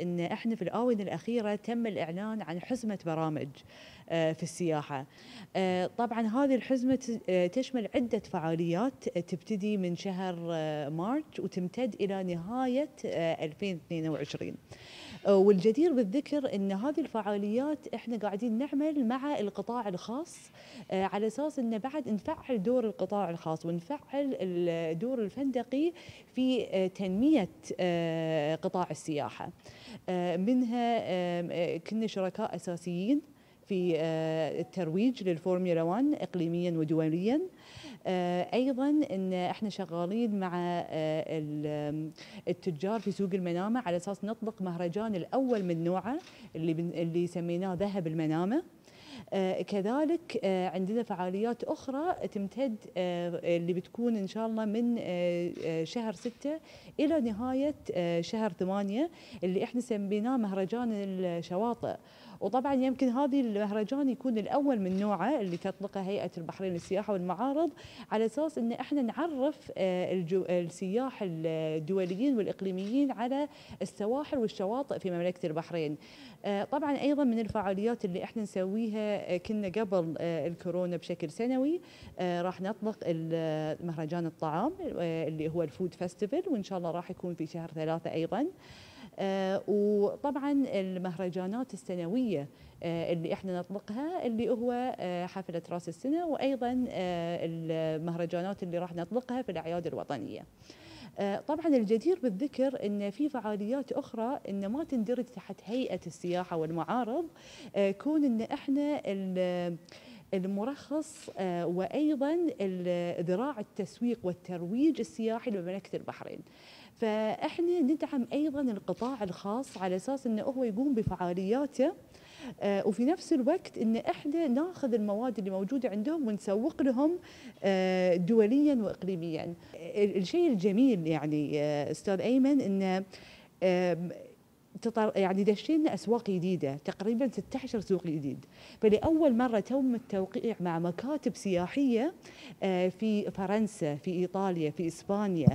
ان احنا في الاونه الاخيره تم الاعلان عن حزمه برامج آه، في السياحه. آه، طبعا هذه الحزمه آه، تشمل عده فعاليات تبتدي من شهر مارس وتمتد الى نهايه 2022. آه، والجدير بالذكر ان هذه الفعاليات احنا قاعدين نعمل مع القطاع الخاص آه، على اساس انه بعد نفعل دور القطاع الخاص ونفعل الدور الفندقي في آه، تنميه قطاع السياحه منها كنا شركاء اساسيين في الترويج للفورمولا 1 اقليميا ودوليا آه، ايضا ان احنا شغالين مع آه، التجار في سوق المنامه على اساس نطلق مهرجان الاول من نوعه اللي اللي سميناه ذهب المنامه آه كذلك آه عندنا فعاليات أخرى تمتد آه اللي بتكون إن شاء الله من آه، شهر ستة إلى نهاية شهر ثمانية اللي إحنا سميناه مهرجان الشواطئ وطبعا يمكن هذه المهرجان يكون الاول من نوعه اللي تطلقه هيئه البحرين للسياحه والمعارض على اساس ان احنا نعرف آه، السياح الدوليين والاقليميين على السواحل والشواطئ في مملكه البحرين. آه، طبعا ايضا من الفعاليات اللي احنا نسويها آه، كنا قبل الكورونا بشكل سنوي راح نطلق مهرجان الطعام اللي هو الفود فيستيفال وان شاء الله راح يكون في شهر ثلاثه ايضا. آه، وطبعا المهرجانات السنويه آه، اللي احنا نطلقها اللي هو آه، حفله راس السنه وايضا المهرجانات اللي راح نطلقها في الاعياد الوطنيه. طبعا الجدير بالذكر ان في فعاليات اخرى ان ما تندرج تحت هيئه السياحه والمعارض كون ان احنا المرخص وايضا ذراع التسويق والترويج السياحي لمملكه البحرين. فاحنا ندعم ايضا القطاع الخاص على اساس انه هو يقوم بفعالياته آه، وفي نفس الوقت ان احنا ناخذ المواد اللي موجوده عندهم ونسوق لهم آه، دوليا واقليميا. الشيء الجميل يعني آه، استاذ ايمن انه يعني دشينا اسواق جديده تقريبا 16 سوق جديد فلاول مره تم التوقيع مع مكاتب سياحيه في فرنسا في ايطاليا في اسبانيا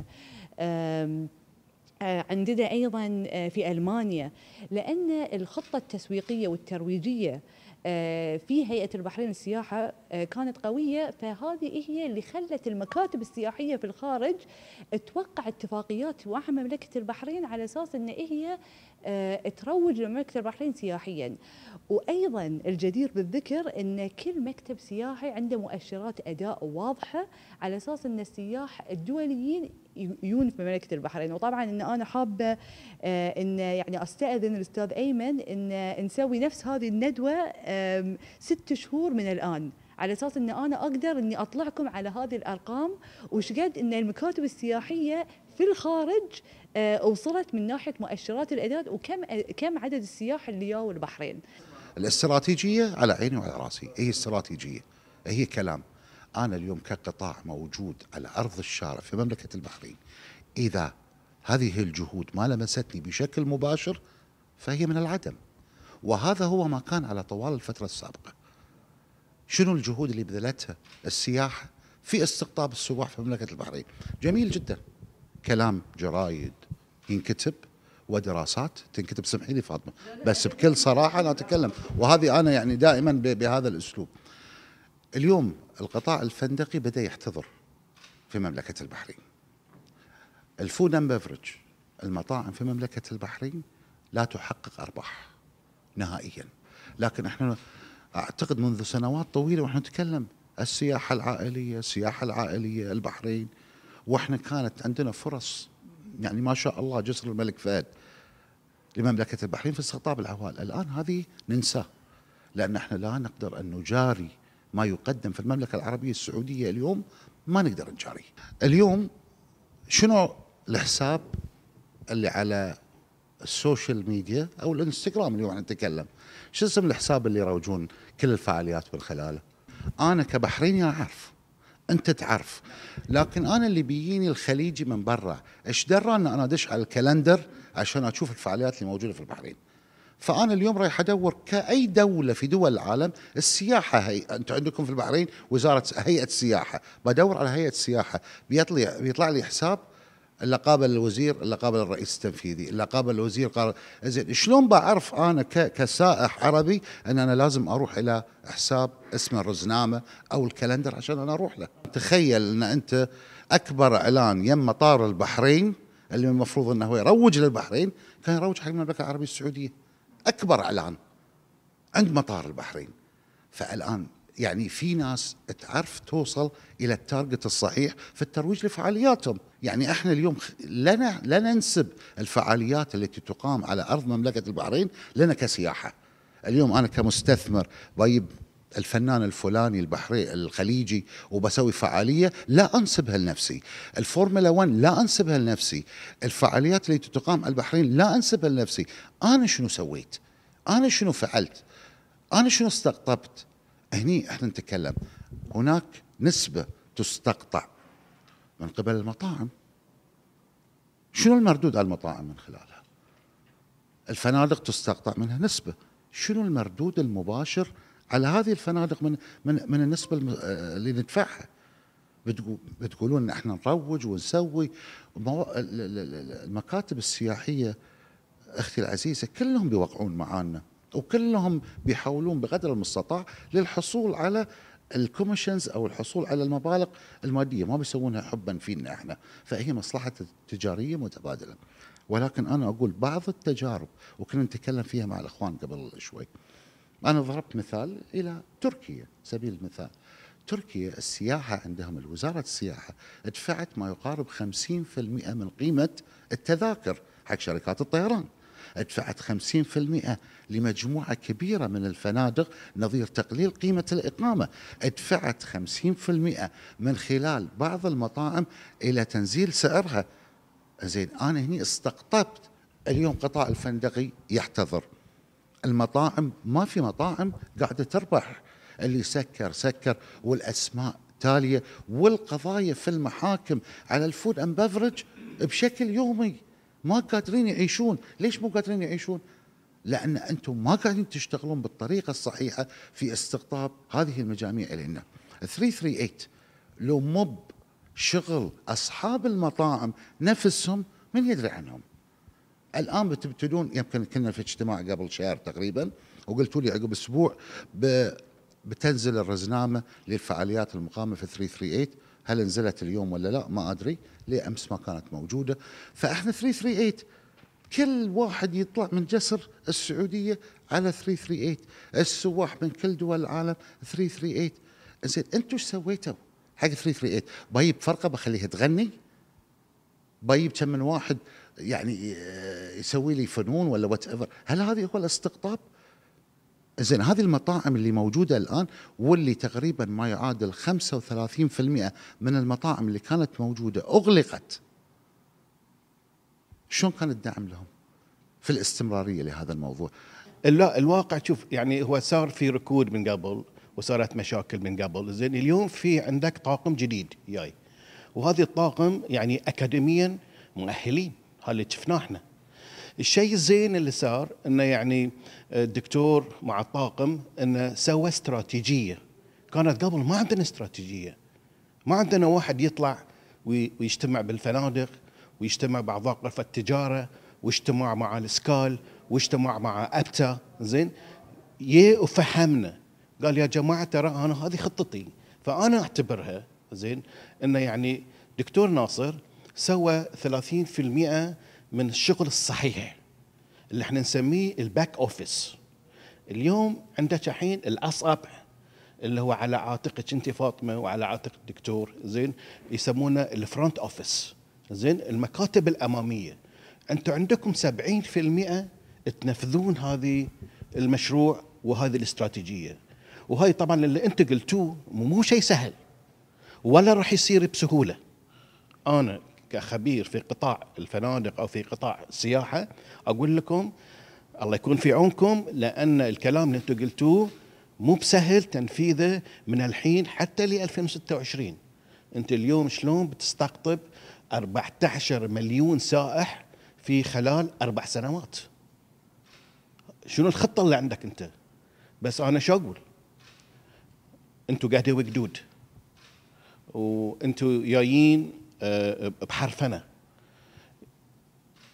آه، عندنا ايضا آه، في المانيا لان الخطه التسويقيه والترويجيه آه، في هيئه البحرين السياحه كانت قويه فهذه هي اللي خلت المكاتب السياحيه في الخارج توقع اتفاقيات مع مملكه البحرين على اساس ان هي تروج لمملكه البحرين سياحيا وايضا الجدير بالذكر ان كل مكتب سياحي عنده مؤشرات اداء واضحه على اساس ان السياح الدوليين يون في مملكه البحرين وطبعا ان انا حابه آه، ان يعني استاذن الاستاذ ايمن ان نسوي نفس هذه الندوه ست شهور من الان على اساس ان انا اقدر اني اطلعكم على هذه الارقام وش قد ان المكاتب السياحيه في الخارج آه، وصلت من ناحيه مؤشرات الاداء وكم كم عدد السياح اللي جاوا البحرين. الاستراتيجيه على عيني وعلى راسي هي استراتيجيه هي كلام أنا اليوم كقطاع موجود على أرض الشارع في مملكة البحرين إذا هذه الجهود ما لمستني بشكل مباشر فهي من العدم وهذا هو ما كان على طوال الفترة السابقة شنو الجهود اللي بذلتها السياحة في استقطاب السواح في مملكة البحرين جميل جدا كلام جرايد ينكتب ودراسات تنكتب سمحي لي فاطمه بس بكل صراحه انا اتكلم وهذه انا يعني دائما بهذا الاسلوب اليوم القطاع الفندقي بدأ يحتضر في مملكة البحرين الفود اند بفرج المطاعم في مملكة البحرين لا تحقق أرباح نهائيا لكن احنا أعتقد منذ سنوات طويلة ونحن نتكلم السياحة العائلية السياحة العائلية البحرين واحنا كانت عندنا فرص يعني ما شاء الله جسر الملك فهد لمملكة البحرين في استقطاب العوائل الآن هذه ننساه لأن احنا لا نقدر أن نجاري ما يقدم في المملكة العربية السعودية اليوم ما نقدر نجاريه اليوم شنو الحساب اللي على السوشيال ميديا او الانستغرام اليوم نتكلم شو اسم الحساب اللي يروجون كل الفعاليات من خلاله انا كبحريني اعرف انت تعرف لكن انا اللي بيجيني الخليجي من برا ايش درى ان انا ادش على الكالندر عشان اشوف الفعاليات اللي موجوده في البحرين فانا اليوم رايح ادور كاي دوله في دول العالم السياحه هي انتم عندكم في البحرين وزاره هيئه السياحه بدور على هيئه السياحه بيطلع بيطلع لي حساب الا قابل الوزير الا قابل الرئيس التنفيذي الا قابل الوزير قال زين شلون بعرف انا كسائح عربي ان انا لازم اروح الى حساب اسمه الرزنامه او الكالندر عشان انا اروح له تخيل ان انت اكبر اعلان يم مطار البحرين اللي المفروض انه هو يروج للبحرين كان يروج حق المملكه العربيه السعوديه اكبر اعلان عند مطار البحرين فالان يعني في ناس تعرف توصل الى التارجت الصحيح في الترويج لفعالياتهم، يعني احنا اليوم لنا لا ننسب الفعاليات التي تقام على ارض مملكه البحرين لنا كسياحه. اليوم انا كمستثمر بجيب الفنان الفلاني البحري الخليجي وبسوي فعاليه لا انسبها لنفسي، الفورمولا 1 لا انسبها لنفسي، الفعاليات اللي تقام البحرين لا انسبها لنفسي، انا شنو سويت؟ انا شنو فعلت؟ انا شنو استقطبت؟ هني احنا نتكلم هناك نسبه تستقطع من قبل المطاعم شنو المردود على المطاعم من خلالها؟ الفنادق تستقطع منها نسبه، شنو المردود المباشر على هذه الفنادق من من, من النسبه آه، اللي ندفعها بتقولون ان احنا نروج ونسوي المكاتب السياحيه اختي العزيزه كلهم بيوقعون معانا وكلهم بيحاولون بقدر المستطاع للحصول على الكوميشنز او الحصول على المبالغ الماديه ما بيسوونها حبا فينا احنا فهي مصلحه تجاريه متبادله ولكن انا اقول بعض التجارب وكنا نتكلم فيها مع الاخوان قبل شوي أنا ضربت مثال إلى تركيا سبيل المثال تركيا السياحة عندهم الوزارة السياحة دفعت ما يقارب 50% من قيمة التذاكر حق شركات الطيران دفعت 50% لمجموعة كبيرة من الفنادق نظير تقليل قيمة الإقامة دفعت 50% من خلال بعض المطاعم إلى تنزيل سعرها زين أنا هني استقطبت اليوم قطاع الفندقي يحتضر المطاعم ما في مطاعم قاعده تربح اللي سكر سكر والاسماء تاليه والقضايا في المحاكم على الفود اند بفرج بشكل يومي ما قادرين يعيشون، ليش مو قادرين يعيشون؟ لان انتم ما قاعدين تشتغلون بالطريقه الصحيحه في استقطاب هذه المجاميع الينا. 338 لو مب شغل اصحاب المطاعم نفسهم من يدري عنهم؟ الان بتبتدون يمكن كنا في اجتماع قبل شهر تقريبا وقلتوا لي عقب اسبوع بتنزل الرزنامه للفعاليات المقامه في 338 هل نزلت اليوم ولا لا ما ادري ليه امس ما كانت موجوده فاحنا 338 كل واحد يطلع من جسر السعوديه على 338 السواح من كل دول العالم 338 زين انتم ايش سويتوا حق 338 بايب فرقه بخليها تغني بايب كم من واحد يعني آه، يسوي لي فنون ولا وات ايفر هل هذا هو الاستقطاب زين هذه المطاعم اللي موجوده الان واللي تقريبا ما يعادل 35% من المطاعم اللي كانت موجوده اغلقت شلون كان الدعم لهم في الاستمراريه لهذا الموضوع لا الواقع شوف يعني هو صار في ركود من قبل وصارت مشاكل من قبل زين اليوم في عندك طاقم جديد جاي وهذا الطاقم يعني اكاديميا مؤهلين هاللي شفناه احنا الشيء الزين اللي صار انه يعني آه، الدكتور مع الطاقم انه سوى استراتيجيه كانت قبل ما عندنا استراتيجيه ما عندنا واحد يطلع ويجتمع بالفنادق ويجتمع باعضاء غرفه التجاره واجتماع مع الاسكال واجتماع مع ابتا زين يي وفهمنا قال يا جماعه ترى انا هذه خطتي فانا اعتبرها زين انه يعني دكتور ناصر سوى 30% من الشغل الصحيح اللي احنا نسميه الباك اوفيس اليوم عندك الحين الاصعب اللي هو على عاتقك انت فاطمه وعلى عاتق الدكتور زين يسمونه الفرونت اوفيس زين المكاتب الاماميه انتم عندكم 70% تنفذون هذه المشروع وهذه الاستراتيجيه وهي طبعا اللي انت قلتوه مو شيء سهل ولا راح يصير بسهوله انا كخبير في قطاع الفنادق او في قطاع السياحه اقول لكم الله يكون في عونكم لان الكلام اللي انتم قلتوه مو بسهل تنفيذه من الحين حتى ل 2026 انت اليوم شلون بتستقطب 14 مليون سائح في خلال اربع سنوات شنو الخطه اللي عندك انت بس انا شو اقول انتم قاعدين وقدود وانتم جايين آه، بحرفنه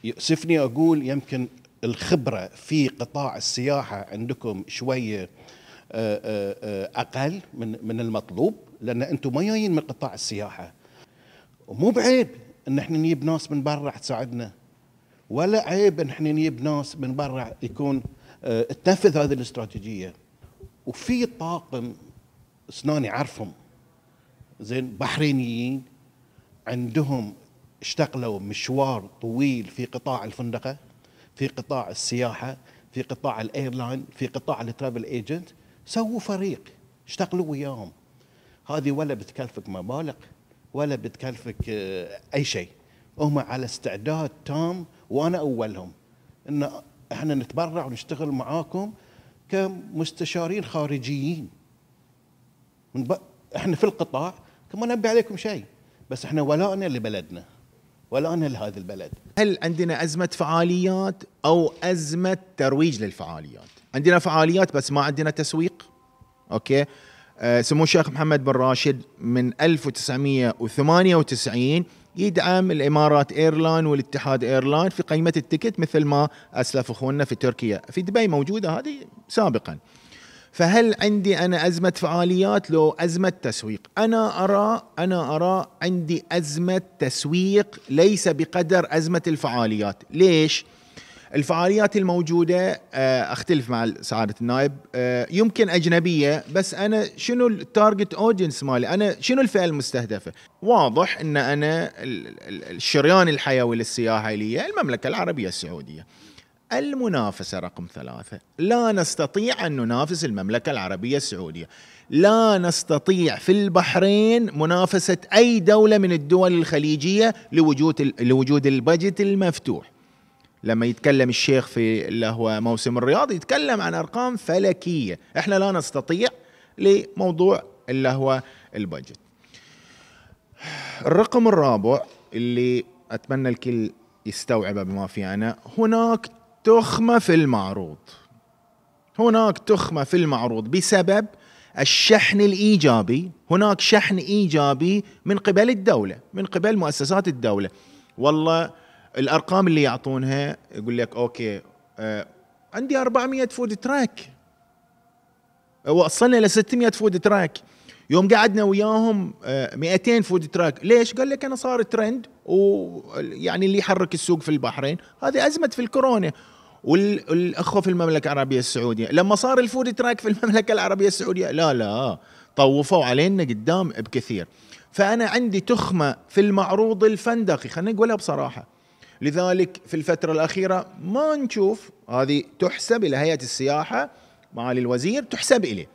يؤسفني اقول يمكن الخبره في قطاع السياحه عندكم شويه آه، آه، اقل من من المطلوب لان انتم ما جايين من قطاع السياحه ومو بعيب ان احنا نجيب ناس من برا تساعدنا ولا عيب ان احنا نجيب ناس من برا يكون تنفذ هذه الاستراتيجيه وفي طاقم أسناني يعرفهم زين بحرينيين عندهم اشتغلوا مشوار طويل في قطاع الفندقه في قطاع السياحه في قطاع الايرلاين في قطاع الترافل ايجنت سووا فريق اشتغلوا وياهم هذه ولا بتكلفك مبالغ ولا بتكلفك آه، اي شيء هم على استعداد تام وانا اولهم ان احنا نتبرع ونشتغل معاكم كمستشارين خارجيين احنا في القطاع ما نبي عليكم شيء بس احنا ولائنا لبلدنا ولائنا لهذا البلد هل عندنا أزمة فعاليات أو أزمة ترويج للفعاليات عندنا فعاليات بس ما عندنا تسويق أوكي أه سمو الشيخ محمد بن راشد من 1998 يدعم الامارات ايرلاين والاتحاد ايرلاين في قيمه التكت مثل ما اسلف اخواننا في تركيا في دبي موجوده هذه سابقا فهل عندي انا ازمه فعاليات لو ازمه تسويق انا ارى انا ارى عندي ازمه تسويق ليس بقدر ازمه الفعاليات ليش الفعاليات الموجوده آه، اختلف مع سعاده النائب آه، يمكن اجنبيه بس انا شنو التارجت اودينس مالي انا شنو الفئه المستهدفه واضح ان انا الشريان الحيوي للسياحه لي المملكه العربيه السعوديه المنافسة رقم ثلاثة لا نستطيع أن ننافس المملكة العربية السعودية لا نستطيع في البحرين منافسة أي دولة من الدول الخليجية لوجود, لوجود البجت المفتوح لما يتكلم الشيخ في اللي هو موسم الرياض يتكلم عن أرقام فلكية احنا لا نستطيع لموضوع اللي هو البجت الرقم الرابع اللي أتمنى الكل يستوعبه بما فيه أنا هناك تخمة في المعروض هناك تخمة في المعروض بسبب الشحن الإيجابي هناك شحن إيجابي من قبل الدولة من قبل مؤسسات الدولة والله الأرقام اللي يعطونها يقول لك أوكي آه عندي 400 فود تراك وصلنا ل 600 فود تراك يوم قعدنا وياهم 200 آه، فود تراك ليش قال لك انا صار ترند ويعني اللي يحرك السوق في البحرين هذه أزمة في الكورونا والأخوة في المملكة العربية السعودية لما صار الفود تراك في المملكة العربية السعودية لا لا طوفوا علينا قدام بكثير فأنا عندي تخمة في المعروض الفندقي خلينا نقولها بصراحة لذلك في الفترة الأخيرة ما نشوف هذه تحسب إلى هيئة السياحة معالي الوزير تحسب إليه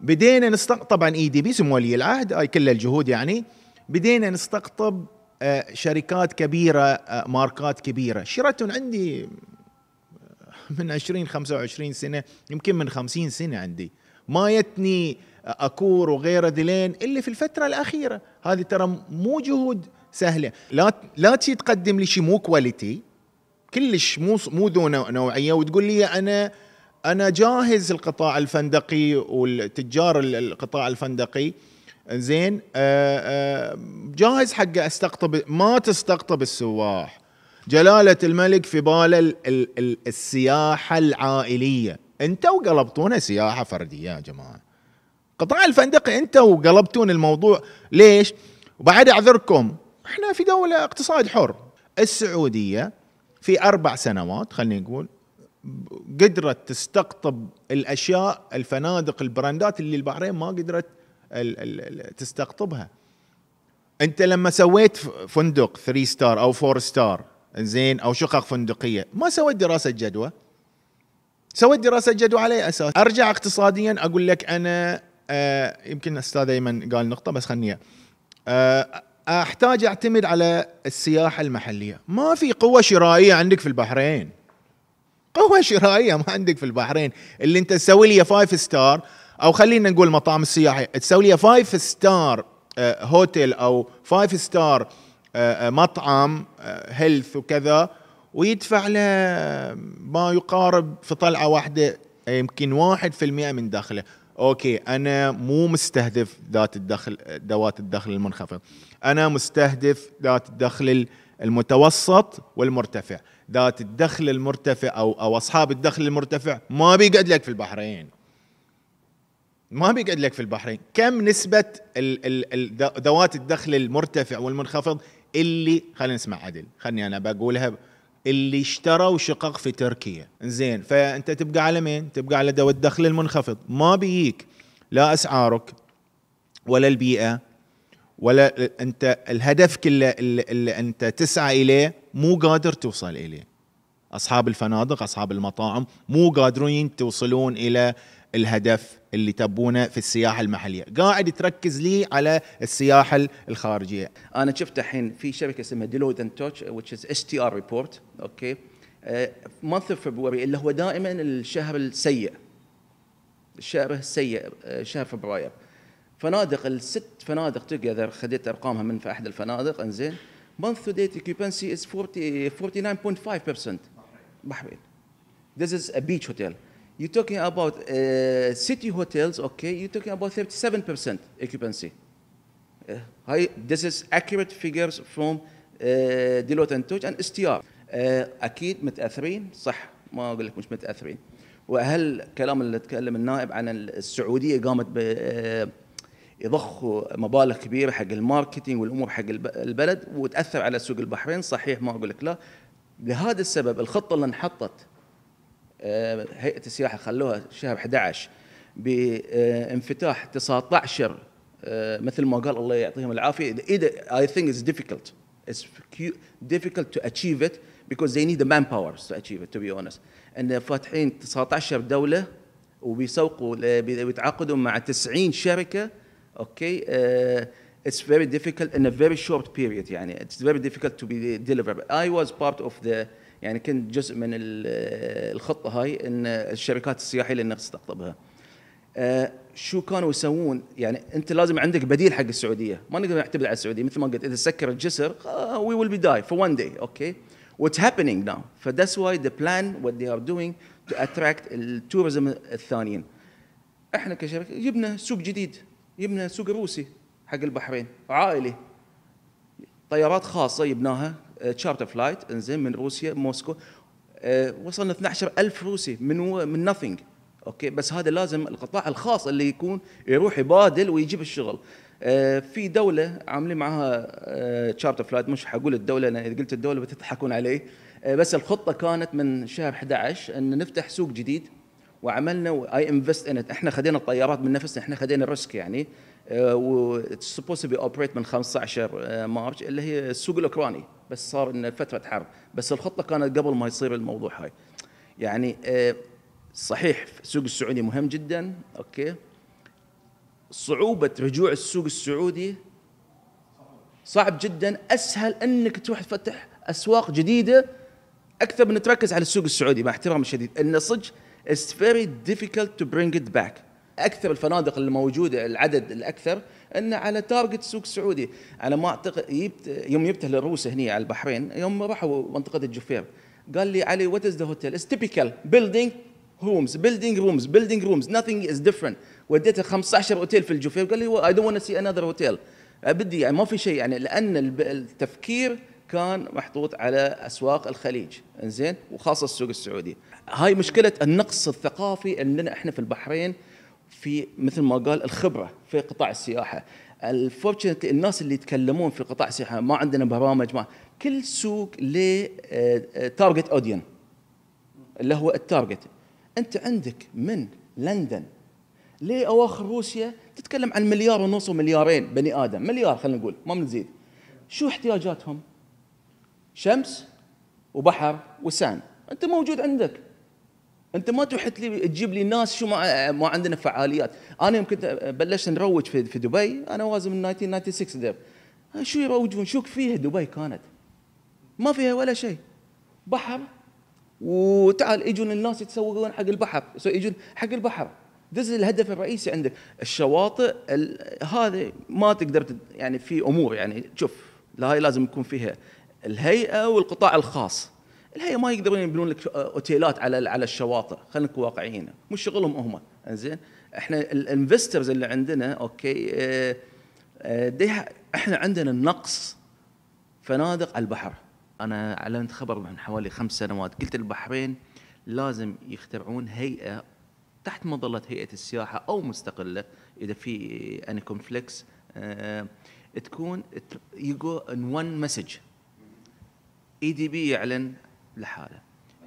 بدينا نستقطب طبعا اي دي بي سمو ولي العهد هاي كل الجهود يعني بدينا نستقطب آه، شركات كبيره آه، ماركات كبيره شرتهم عندي آه، من 20 25 سنه يمكن من 50 سنه عندي ما يتني اكور وغيره دلين الا في الفتره الاخيره هذه ترى مو جهود سهله لا لا تجي تقدم لي شيء مو كواليتي كلش مو مو ذو نوعيه وتقول لي انا انا جاهز القطاع الفندقي والتجار القطاع الفندقي زين آه، آه، جاهز حق استقطب ما تستقطب السواح جلاله الملك في باله السياحه العائليه انتوا قلبتونا سياحه فرديه يا جماعه قطاع الفندقي انتوا قلبتون الموضوع ليش وبعد اعذركم احنا في دوله اقتصاد حر السعوديه في اربع سنوات خلينا نقول قدرت تستقطب الاشياء الفنادق البراندات اللي البحرين ما قدرت تستقطبها انت لما سويت فندق 3 ستار او 4 ستار زين او شقق فندقيه ما سويت دراسه جدوى سويت دراسه جدوى على اساس ارجع اقتصاديا اقول لك انا آه يمكن استاذ ايمن قال نقطه بس خلني آه احتاج اعتمد على السياحه المحليه ما في قوه شرائيه عندك في البحرين قوه شرائيه ما عندك في البحرين اللي انت تسوي لي 5 ستار او خلينا نقول مطعم السياحي تسوي لي فايف ستار هوتيل او فايف آه، ستار آه، مطعم هيلث آه، وكذا ويدفع له ما يقارب في طلعه واحده يمكن 1% من دخله اوكي انا مو مستهدف ذات الدخل ذوات الدخل المنخفض انا مستهدف ذات الدخل المتوسط والمرتفع ذات الدخل المرتفع او او اصحاب الدخل المرتفع ما بيقعد لك في البحرين ما بيقعد لك في البحرين كم نسبة ذوات الدخل المرتفع والمنخفض اللي خلينا نسمع عدل خلني أنا بقولها اللي اشتروا شقق في تركيا زين فأنت تبقى على مين تبقى على ذوات الدخل المنخفض ما بيجيك لا أسعارك ولا البيئة ولا انت الهدف كله اللي, اللي انت تسعى اليه مو قادر توصل اليه اصحاب الفنادق اصحاب المطاعم مو قادرين توصلون الى الهدف اللي تبونه في السياحه المحليه قاعد تركز لي على السياحه الخارجيه انا شفت الحين في شبكه اسمها Deloitte and Touch which is STR تي ار ريبورت اوكي مانث آه، فبراير اللي هو دائما الشهر السيء الشهر السيء آه، شهر فبراير فنادق الست فنادق توجذر خذيت ارقامها من في احد الفنادق انزين month to date occupancy is 40 49.5% بحرين. This is a beach hotel. you're talking about uh, city hotels, okay, you're talking about 37% occupancy. Uh, I, this is accurate figures from uh, Deloitte and Touch and STR. Uh, اكيد متاثرين صح ما اقول لك مش متاثرين وهل كلام اللي تكلم النائب عن السعوديه قامت آه، يضخوا مبالغ كبيره حق الماركتينج والامور حق البلد وتاثر على سوق البحرين صحيح ما اقول لك لا لهذا السبب الخطه اللي انحطت هيئه السياحه خلوها شهر 11 بانفتاح 19 مثل ما قال الله يعطيهم العافيه I think it's difficult it's difficult to achieve it because they need the manpower to achieve it to be honest ان فاتحين 19 دوله وبيسوقوا بيتعاقدوا مع 90 شركه اوكي it's very difficult in a very short period يعني it's very difficult to be delivered I was part of the يعني كنت جزء من الخطه هاي ان الشركات السياحيه اللي نستقطبها آه، شو كانوا يسوون يعني انت لازم عندك بديل حق السعوديه ما نقدر نعتمد على السعوديه مثل ما قلت اذا سكر الجسر وي ويل بي داي فور وان داي اوكي what's happening now فذاتس واي ذا بلان what they are doing to attract التوريزم الثانيين احنا كشركه جبنا سوق جديد جبنا سوق روسي حق البحرين عائلي طيارات خاصه جبناها تشارتر آه، فلايت انزين من روسيا موسكو آه، وصلنا 12000 روسي من من نثينج اوكي بس هذا لازم القطاع الخاص اللي يكون يروح يبادل ويجيب الشغل آه، في دوله عاملين معاها تشارتر فلايت مش حقول الدوله انا اذا قلت الدوله بتضحكون علي بس الخطه كانت من شهر 11 ان نفتح سوق جديد وعملنا اي انفست ان احنا خدينا الطيارات من نفسنا احنا خدينا الريسك يعني و سبوست بي اوبريت من 15 مارش اللي هي السوق الاوكراني بس صار ان فتره حرب بس الخطه كانت قبل ما يصير الموضوع هاي يعني آه، صحيح السوق السعودي مهم جدا اوكي صعوبه رجوع السوق السعودي صعب جدا اسهل انك تروح تفتح اسواق جديده اكثر من تركز على السوق السعودي مع احترامي الشديد انه صدق اتس فيري difficult تو برينج ات باك اكثر الفنادق الموجوده العدد الاكثر انه على تارجت سوق سعودي على ما اعتقد يبت يوم يبته الروس هنا على البحرين يوم راحوا منطقه الجفير قال لي علي وات از ذا هوتيل؟ اتس تيبيكال بيلدينج رومز بيلدينج رومز بيلدينج رومز nothing از ديفرنت وديته 15 اوتيل في الجفير قال لي اي دونت ونت سي انذر هوتيل بدي يعني ما في شيء يعني لان التفكير كان محطوط على اسواق الخليج زين وخاصه السوق السعودي هاي مشكله النقص الثقافي اننا احنا في البحرين في مثل ما قال الخبره في قطاع السياحه الناس اللي يتكلمون في قطاع السياحه ما عندنا برامج ما كل سوق له تارجت اودين اللي هو التارجت انت عندك من لندن لاواخر روسيا تتكلم عن مليار ونص ومليارين بني ادم مليار خلينا نقول ما بنزيد شو احتياجاتهم شمس وبحر وسان انت موجود عندك انت ما تروح لي تجيب لي ناس شو ما, ما عندنا فعاليات انا يوم كنت بلشت نروج في, في دبي انا وازم من 1996 آه، شو يروجون شو فيها دبي كانت ما فيها ولا شيء بحر وتعال يجون الناس يتسوقون حق البحر يجون حق البحر دز الهدف الرئيسي عندك الشواطئ هذه ما تقدر يعني في امور يعني شوف هاي لازم يكون فيها الهيئه والقطاع الخاص الهيئه ما يقدرون يبنون لك اوتيلات على على الشواطئ خلينا نكون واقعيين مش شغلهم هم انزين احنا الانفسترز اللي عندنا اوكي اه اه احنا عندنا نقص فنادق على البحر انا اعلنت خبر من حوالي خمس سنوات قلت البحرين لازم يخترعون هيئه تحت مظله هيئه السياحه او مستقله اذا في اني كونفليكس اه تكون جو ان وان مسج اي دي بي يعلن لحاله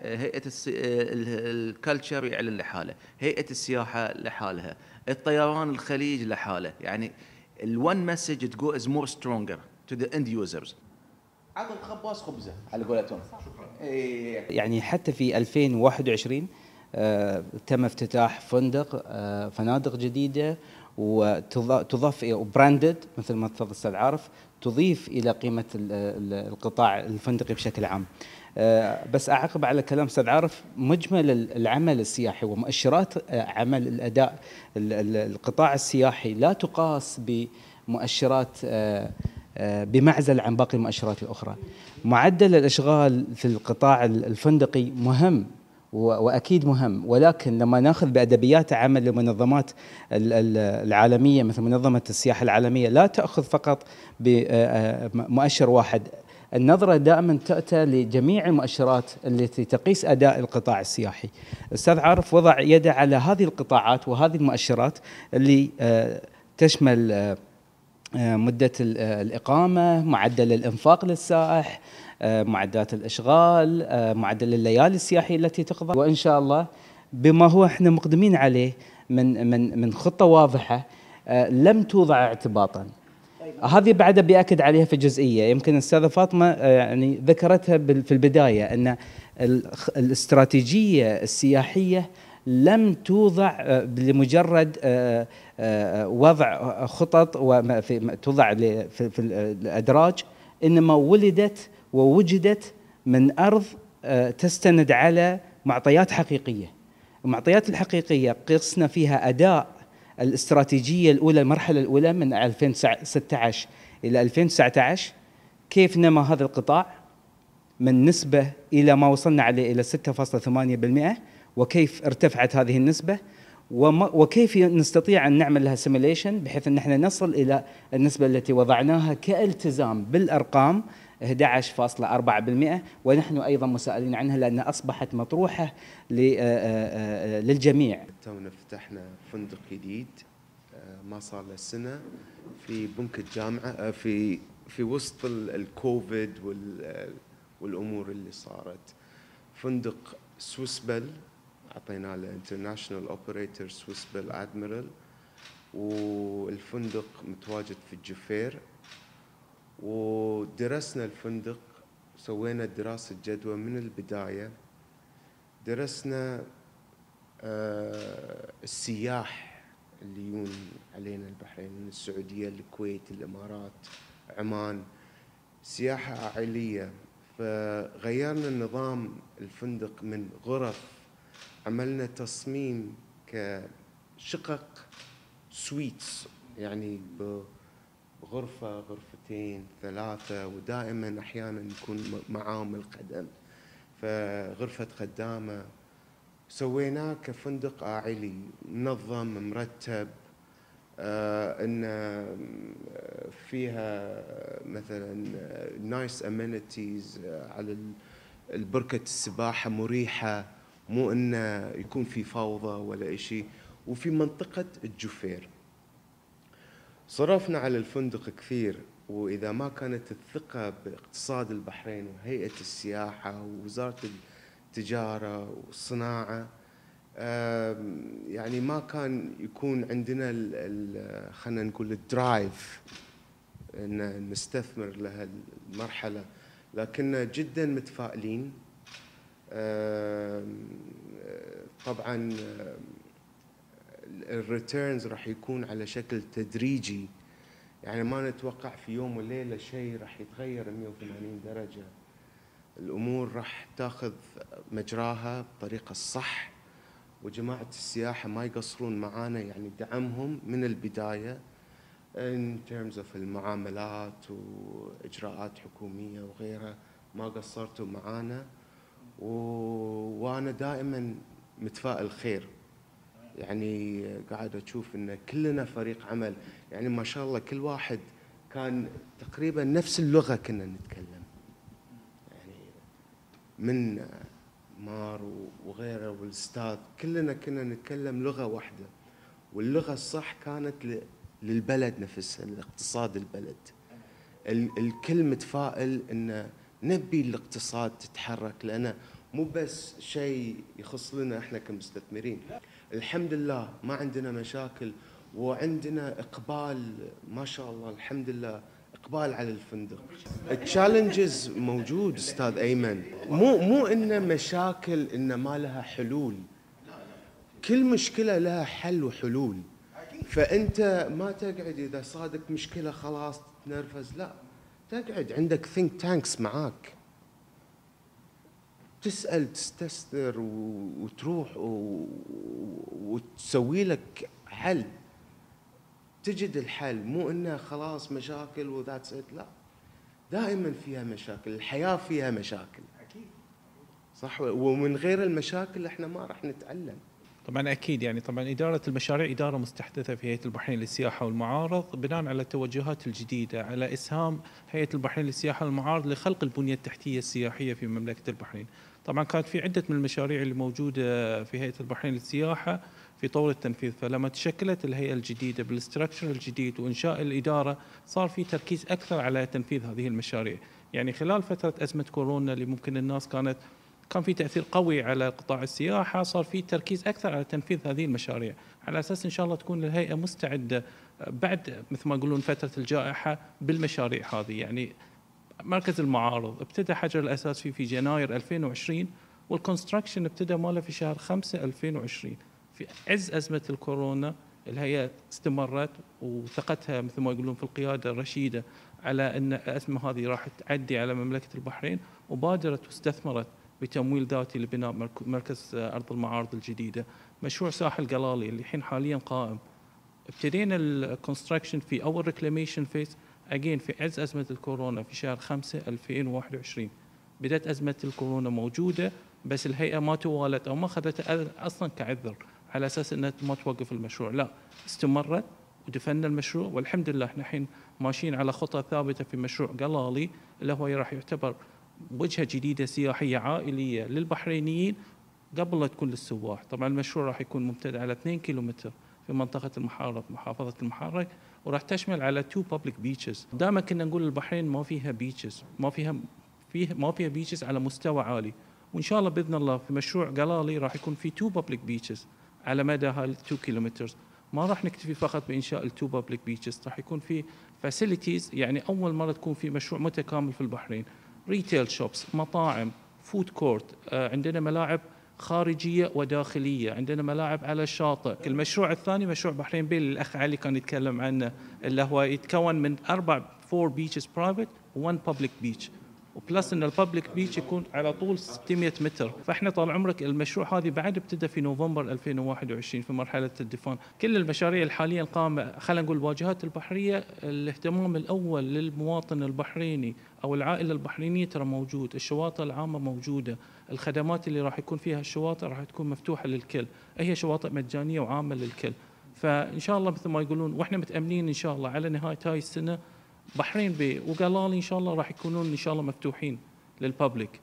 هيئه الكلتشر يعلن لحاله هيئه السياحه لحالها الطيران الخليج لحاله يعني الون مسج تو از مور سترونجر تو ذا اند يوزرز عمل خباز خبزه على قولتهم إيه. يعني حتى في 2021 آه، تم افتتاح فندق آه، فنادق جديده وتضاف براندد مثل ما تفضل استاذ عارف تضيف الى قيمه القطاع الفندقي بشكل عام. آه، بس اعقب على كلام استاذ عارف مجمل العمل السياحي ومؤشرات آه، عمل الاداء القطاع السياحي لا تقاس بمؤشرات آه، بمعزل عن باقي المؤشرات الاخرى. معدل الاشغال في القطاع الفندقي مهم واكيد مهم ولكن لما ناخذ بادبيات عمل المنظمات العالميه مثل منظمه السياحه العالميه لا تاخذ فقط بمؤشر واحد النظره دائما تاتى لجميع المؤشرات التي تقيس اداء القطاع السياحي. الاستاذ عارف وضع يده على هذه القطاعات وهذه المؤشرات اللي تشمل مده الاقامه، معدل الانفاق للسائح، آه، معدات الاشغال آه، معدل الليالي السياحيه التي تقضى وان شاء الله بما هو احنا مقدمين عليه من من من خطه واضحه آه، لم توضع اعتباطا هذه بعد بأكد عليها في جزئيه يمكن الاستاذه فاطمه يعني ذكرتها في البدايه ان الاستراتيجيه السياحيه لم توضع لمجرد وضع خطط وتوضع في الادراج انما ولدت ووجدت من ارض آه، تستند على معطيات حقيقيه. المعطيات الحقيقيه قصنا فيها اداء الاستراتيجيه الاولى المرحله الاولى من 2016 الى 2019 كيف نما هذا القطاع من نسبه الى ما وصلنا عليه الى 6.8% وكيف ارتفعت هذه النسبه وكيف نستطيع ان نعمل لها سيميليشن بحيث ان احنا نصل الى النسبه التي وضعناها كالتزام بالارقام 11.4% ونحن أيضا مسائلين عنها لأنها أصبحت مطروحة آه، آه، آه، للجميع تونا فتحنا فندق جديد ما صار له سنة في بنك الجامعة في في وسط الكوفيد والامور اللي صارت فندق سويسبل اعطينا له انترناشونال اوبريتور سويسبل ادميرال والفندق متواجد في الجفير ودرسنا الفندق سوينا دراسة جدوى من البداية درسنا آه، السياح اللي يون علينا البحرين من السعودية الكويت الإمارات عمان سياحة عائلية فغيرنا النظام الفندق من غرف عملنا تصميم كشقق سويتس يعني بغرفة غرفة سنتين ثلاثة ودائما أحيانا يكون معاهم القدم فغرفة خدامة سويناه كفندق عائلي منظم مرتب آه ان فيها مثلا نايس امينيتيز آه، على البركة السباحة مريحة مو انه يكون في فوضى ولا شيء وفي منطقة الجفير صرفنا على الفندق كثير واذا ما كانت الثقه باقتصاد البحرين وهيئه السياحه ووزاره التجاره والصناعه يعني ما كان يكون عندنا خلينا نقول الدرايف ان نستثمر لهالمرحله لكننا جدا متفائلين طبعا الريتيرنز راح يكون على شكل تدريجي يعني ما نتوقع في يوم وليله شيء راح يتغير 180 درجه الامور راح تاخذ مجراها بطريقه الصح وجماعه السياحه ما يقصرون معانا يعني دعمهم من البدايه ان terms اوف المعاملات واجراءات حكوميه وغيرها ما قصرتوا معانا و... وانا دائما متفائل خير يعني قاعد اشوف ان كلنا فريق عمل يعني ما شاء الله كل واحد كان تقريبا نفس اللغه كنا نتكلم يعني من مار وغيره والاستاذ كلنا كنا نتكلم لغه واحده واللغه الصح كانت للبلد نفسها لاقتصاد البلد الكل متفائل ان نبي الاقتصاد تتحرك لان مو بس شيء يخص لنا احنا كمستثمرين الحمد لله ما عندنا مشاكل وعندنا اقبال ما شاء الله الحمد لله اقبال على الفندق التشالنجز موجود استاذ ايمن مو مو انه مشاكل انه ما لها حلول كل مشكله لها حل وحلول فانت ما تقعد اذا صادك مشكله خلاص تنرفز لا تقعد عندك ثينك تانكس معاك تسال تستثمر وتروح وتسوي لك حل تجد الحل مو انه خلاص مشاكل وذاتس ات لا دائما فيها مشاكل الحياه فيها مشاكل اكيد صح ومن غير المشاكل احنا ما راح نتعلم طبعا اكيد يعني طبعا اداره المشاريع اداره مستحدثه في هيئه البحرين للسياحه والمعارض بناء على التوجهات الجديده على اسهام هيئه البحرين للسياحه والمعارض لخلق البنيه التحتيه السياحيه في مملكه البحرين. طبعا كانت في عده من المشاريع اللي موجوده في هيئه البحرين للسياحه في طور التنفيذ فلما تشكلت الهيئه الجديده بالاستراكشر الجديد وانشاء الاداره صار في تركيز اكثر على تنفيذ هذه المشاريع يعني خلال فتره ازمه كورونا اللي ممكن الناس كانت كان في تاثير قوي على قطاع السياحه صار في تركيز اكثر على تنفيذ هذه المشاريع على اساس ان شاء الله تكون الهيئه مستعده آه، بعد مثل ما يقولون فتره الجائحه بالمشاريع هذه يعني مركز المعارض ابتدى حجر الاساس فيه في يناير 2020 والكونستراكشن ابتدى ماله في شهر 5 2020 في عز أزمة الكورونا الهيئة استمرت وثقتها مثل ما يقولون في القيادة الرشيدة على أن الأزمة هذه راح تعدي على مملكة البحرين وبادرت واستثمرت بتمويل ذاتي لبناء مركز أرض المعارض الجديدة مشروع ساحل جلالي اللي الحين حاليا قائم ابتدينا الكونستراكشن في أول ريكلاميشن فيس أجين في عز أزمة الكورونا في شهر 5 2021 بدأت أزمة الكورونا موجودة بس الهيئة ما توالت أو ما أخذت أصلا كعذر على اساس انها ما توقف المشروع لا استمرت ودفنا المشروع والحمد لله احنا الحين ماشيين على خطى ثابته في مشروع قلالي اللي هو راح يعتبر وجهه جديده سياحيه عائليه للبحرينيين قبل لا تكون للسواح طبعا المشروع راح يكون ممتد على 2 كيلومتر في منطقه المحرك محافظه المحرك وراح تشمل على تو بابليك بيتشز دائما كنا نقول البحرين ما فيها بيتشز ما فيها فيه ما فيها بيتشز على مستوى عالي وان شاء الله باذن الله في مشروع قلالي راح يكون في تو بابليك بيتشز على مدى هال 2 كيلومترز ما راح نكتفي فقط بانشاء التو بابليك بيتشز راح يكون في فاسيلتيز يعني اول مره تكون في مشروع متكامل في البحرين ريتيل شوبس مطاعم فود كورت آه، عندنا ملاعب خارجيه وداخليه، عندنا ملاعب على الشاطئ، المشروع الثاني مشروع بحرين بيل اللي الاخ علي كان يتكلم عنه اللي هو يتكون من اربع فور بيتشز برايفت وان بابليك بيتش، وبلس ان الببليك بيتش يكون على طول 600 متر فاحنا طال عمرك المشروع هذه بعد ابتدى في نوفمبر 2021 في مرحله الدفان كل المشاريع الحاليه القائمه خلينا نقول الواجهات البحريه الاهتمام الاول للمواطن البحريني او العائله البحرينيه ترى موجود الشواطئ العامه موجوده الخدمات اللي راح يكون فيها الشواطئ راح تكون مفتوحه للكل هي شواطئ مجانيه وعامه للكل فان شاء الله مثل ما يقولون واحنا متاملين ان شاء الله على نهايه هاي السنه بحرين بي وقالوا لي ان شاء الله راح يكونون ان شاء الله مفتوحين للببليك